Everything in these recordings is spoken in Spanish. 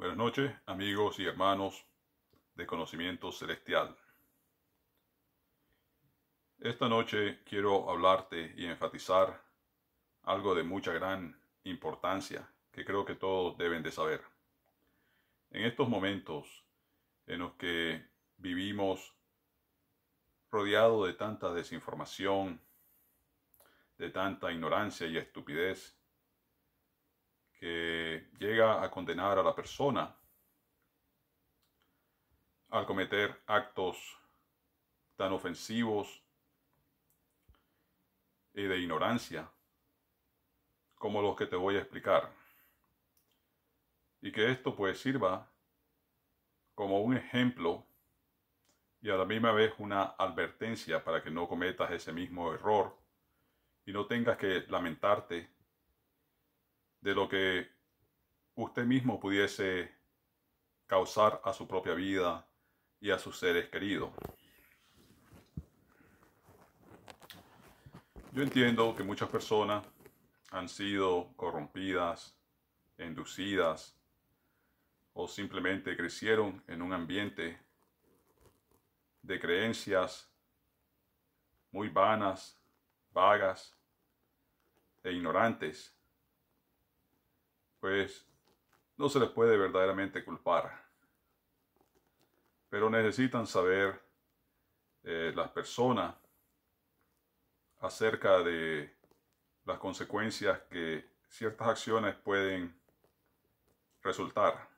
Buenas noches, amigos y hermanos de Conocimiento Celestial. Esta noche quiero hablarte y enfatizar algo de mucha gran importancia que creo que todos deben de saber. En estos momentos en los que vivimos rodeado de tanta desinformación, de tanta ignorancia y estupidez, que llega a condenar a la persona al cometer actos tan ofensivos y de ignorancia como los que te voy a explicar. Y que esto pues sirva como un ejemplo y a la misma vez una advertencia para que no cometas ese mismo error y no tengas que lamentarte de lo que usted mismo pudiese causar a su propia vida y a sus seres queridos. Yo entiendo que muchas personas han sido corrompidas, inducidas o simplemente crecieron en un ambiente de creencias muy vanas, vagas e ignorantes pues no se les puede verdaderamente culpar. Pero necesitan saber eh, las personas acerca de las consecuencias que ciertas acciones pueden resultar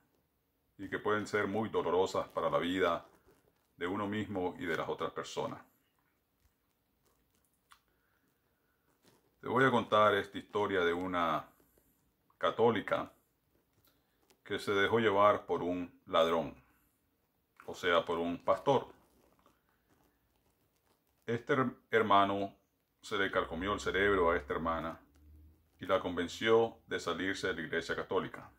y que pueden ser muy dolorosas para la vida de uno mismo y de las otras personas. Te voy a contar esta historia de una católica que se dejó llevar por un ladrón, o sea, por un pastor. Este hermano se le carcomió el cerebro a esta hermana y la convenció de salirse de la iglesia católica.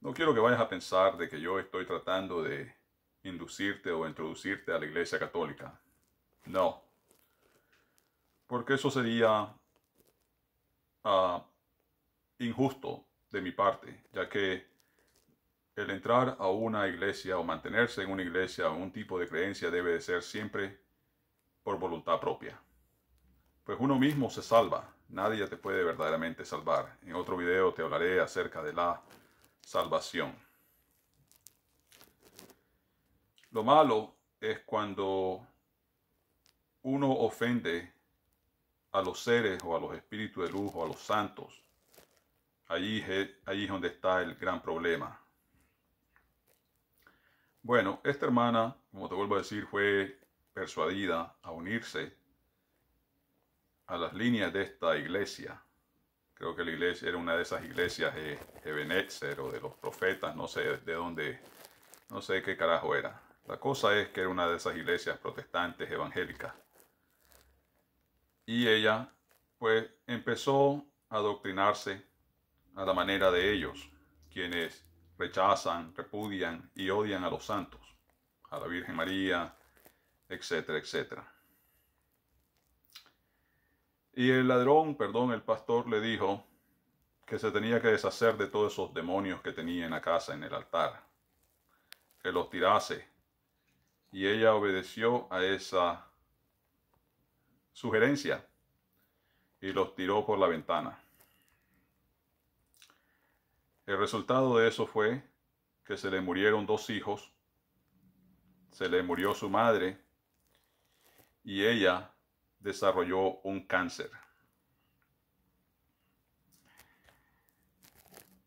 No quiero que vayas a pensar de que yo estoy tratando de inducirte o introducirte a la iglesia católica. No. Porque eso sería ah, injusto de mi parte, ya que el entrar a una iglesia o mantenerse en una iglesia o un tipo de creencia debe de ser siempre por voluntad propia. Pues uno mismo se salva, nadie te puede verdaderamente salvar. En otro video te hablaré acerca de la salvación. Lo malo es cuando uno ofende a los seres o a los espíritus de luz o a los santos Ahí, es donde está el gran problema. Bueno, esta hermana, como te vuelvo a decir, fue persuadida a unirse a las líneas de esta iglesia. Creo que la iglesia era una de esas iglesias de eh, Ebenezer o de los profetas, no sé de dónde, no sé qué carajo era. La cosa es que era una de esas iglesias protestantes evangélicas. Y ella, pues, empezó a adoctrinarse a la manera de ellos, quienes rechazan, repudian y odian a los santos, a la Virgen María, etcétera, etcétera. Y el ladrón, perdón, el pastor le dijo que se tenía que deshacer de todos esos demonios que tenía en la casa, en el altar, que los tirase. Y ella obedeció a esa sugerencia y los tiró por la ventana. El resultado de eso fue que se le murieron dos hijos, se le murió su madre y ella desarrolló un cáncer.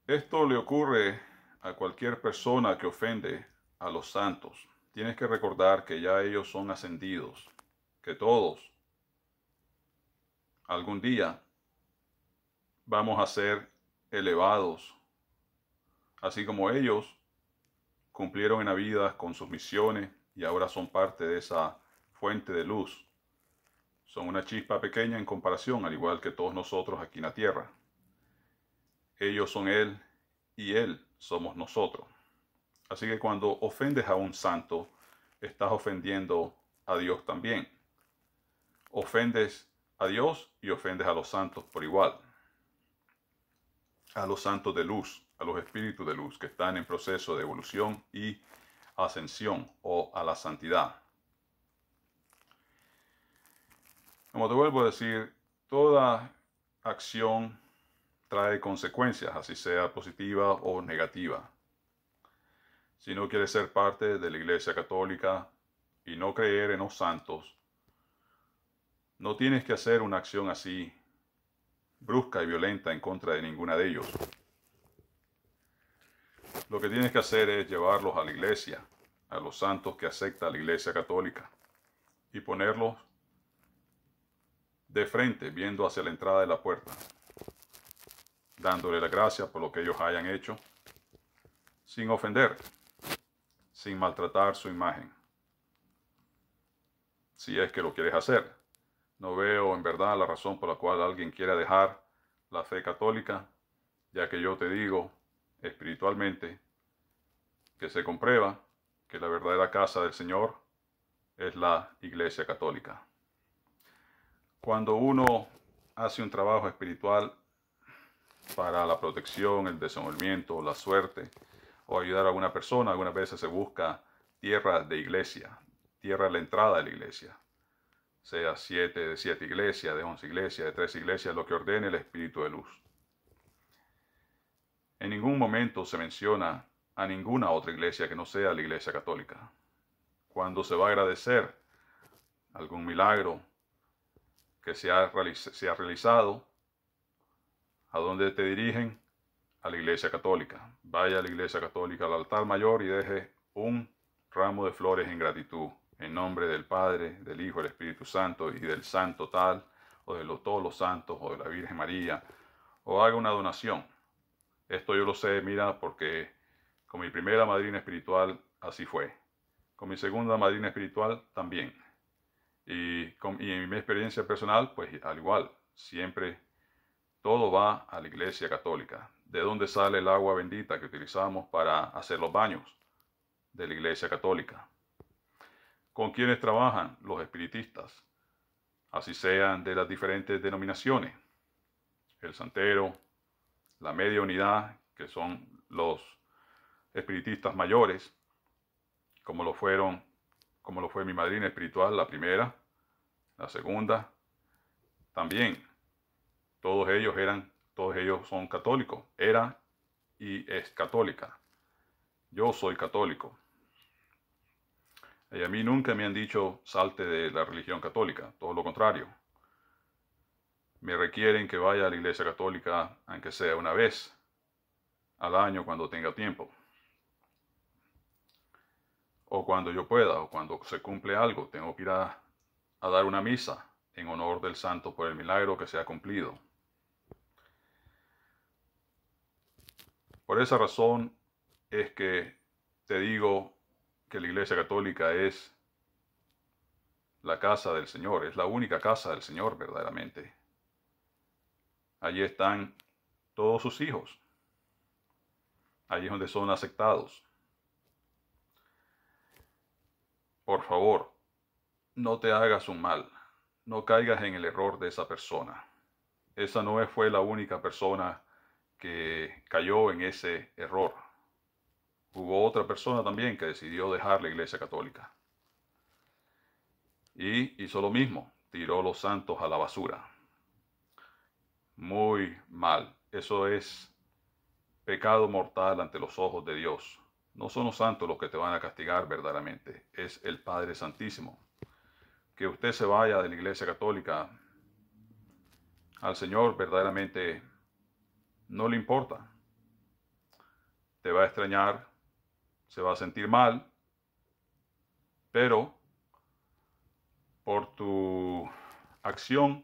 Esto le ocurre a cualquier persona que ofende a los santos. Tienes que recordar que ya ellos son ascendidos, que todos algún día vamos a ser elevados así como ellos cumplieron en la vida con sus misiones y ahora son parte de esa fuente de luz. Son una chispa pequeña en comparación, al igual que todos nosotros aquí en la tierra. Ellos son Él y Él somos nosotros. Así que cuando ofendes a un santo, estás ofendiendo a Dios también. Ofendes a Dios y ofendes a los santos por igual. A los santos de luz a los espíritus de luz que están en proceso de evolución y ascensión o a la santidad. Como te vuelvo a decir, toda acción trae consecuencias, así sea positiva o negativa. Si no quieres ser parte de la Iglesia Católica y no creer en los santos, no tienes que hacer una acción así brusca y violenta en contra de ninguna de ellos. Lo que tienes que hacer es llevarlos a la iglesia, a los santos que acepta la iglesia católica, y ponerlos de frente, viendo hacia la entrada de la puerta, dándole la gracia por lo que ellos hayan hecho, sin ofender, sin maltratar su imagen. Si es que lo quieres hacer, no veo en verdad la razón por la cual alguien quiera dejar la fe católica, ya que yo te digo espiritualmente, que se comprueba que la verdadera casa del Señor es la Iglesia Católica. Cuando uno hace un trabajo espiritual para la protección, el desenvolvimiento, la suerte o ayudar a alguna persona, algunas veces se busca tierra de iglesia, tierra de la entrada de la iglesia, sea siete de siete iglesias, de once iglesias, de tres iglesias, lo que ordene el Espíritu de Luz. En ningún momento se menciona a ninguna otra iglesia que no sea la iglesia católica. Cuando se va a agradecer algún milagro que se ha, realizado, ¿a dónde te dirigen? A la iglesia católica. Vaya a la iglesia católica, al altar mayor y deje un ramo de flores en gratitud, en nombre del Padre, del Hijo, del Espíritu Santo y del Santo tal, o de todos los santos, o de la Virgen María, o haga una donación esto yo lo sé, mira, porque con mi primera madrina espiritual así fue. Con mi segunda madrina espiritual también. Y, en mi experiencia personal, pues al igual, siempre todo va a la iglesia católica. ¿De dónde sale el agua bendita que utilizamos para hacer los baños? De la iglesia católica. ¿Con quiénes trabajan? Los espiritistas, así sean de las diferentes denominaciones. El santero, la media unidad, que son los espiritistas mayores, como lo fueron, como lo fue mi madrina espiritual, la primera, la segunda, también. Todos ellos eran, todos ellos son católicos, era y es católica. Yo soy católico. Y a mí nunca me han dicho salte de la religión católica, todo lo contrario me requieren que vaya a la iglesia católica, aunque sea una vez al año cuando tenga tiempo. O cuando yo pueda, o cuando se cumple algo, tengo que ir a, dar una misa en honor del santo por el milagro que se ha cumplido. Por esa razón es que te digo que la Iglesia Católica es la casa del Señor, es la única casa del Señor verdaderamente. Allí están todos sus hijos. Allí es donde son aceptados. Por favor, no te hagas un mal. No caigas en el error de esa persona. Esa no fue la única persona que cayó en ese error. Hubo otra persona también que decidió dejar la Iglesia Católica. Y hizo lo mismo, tiró los santos a la basura muy mal. Eso es pecado mortal ante los ojos de Dios. No son los santos los que te van a castigar verdaderamente, es el Padre Santísimo. Que usted se vaya de la Iglesia Católica al Señor verdaderamente no le importa. Te va a extrañar, se va a sentir mal, pero por tu acción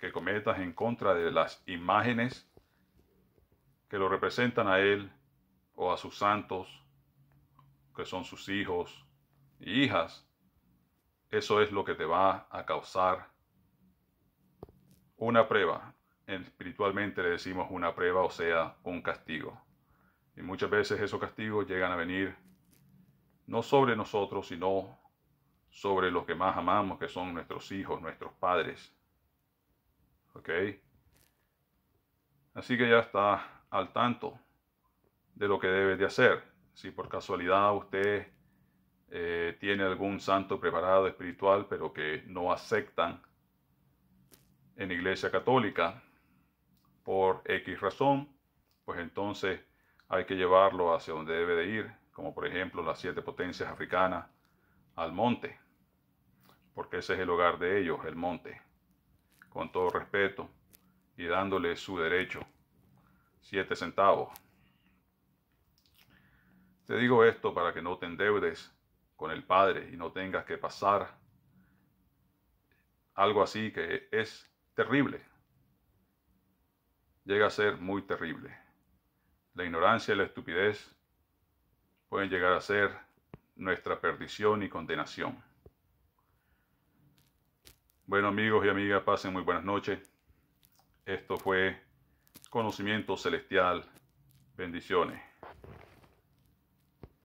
que cometas en contra de las imágenes que lo representan a Él o a sus santos, que son sus hijos y hijas, eso es lo que te va a causar una prueba. Espiritualmente le decimos una prueba, o sea, un castigo. Y muchas veces esos castigos llegan a venir no sobre nosotros, sino sobre los que más amamos, que son nuestros hijos, nuestros padres ok así que ya está al tanto de lo que debe de hacer si por casualidad usted eh, tiene algún santo preparado espiritual pero que no aceptan en iglesia católica por X razón, pues entonces hay que llevarlo hacia donde debe de ir, como por ejemplo las siete potencias africanas al monte, porque ese es el hogar de ellos, el monte con todo respeto y dándole su derecho. Siete centavos. Te digo esto para que no te endeudes con el Padre y no tengas que pasar algo así que es terrible. Llega a ser muy terrible. La ignorancia y la estupidez pueden llegar a ser nuestra perdición y condenación. Bueno amigos y amigas, pasen muy buenas noches. Esto fue Conocimiento Celestial. Bendiciones.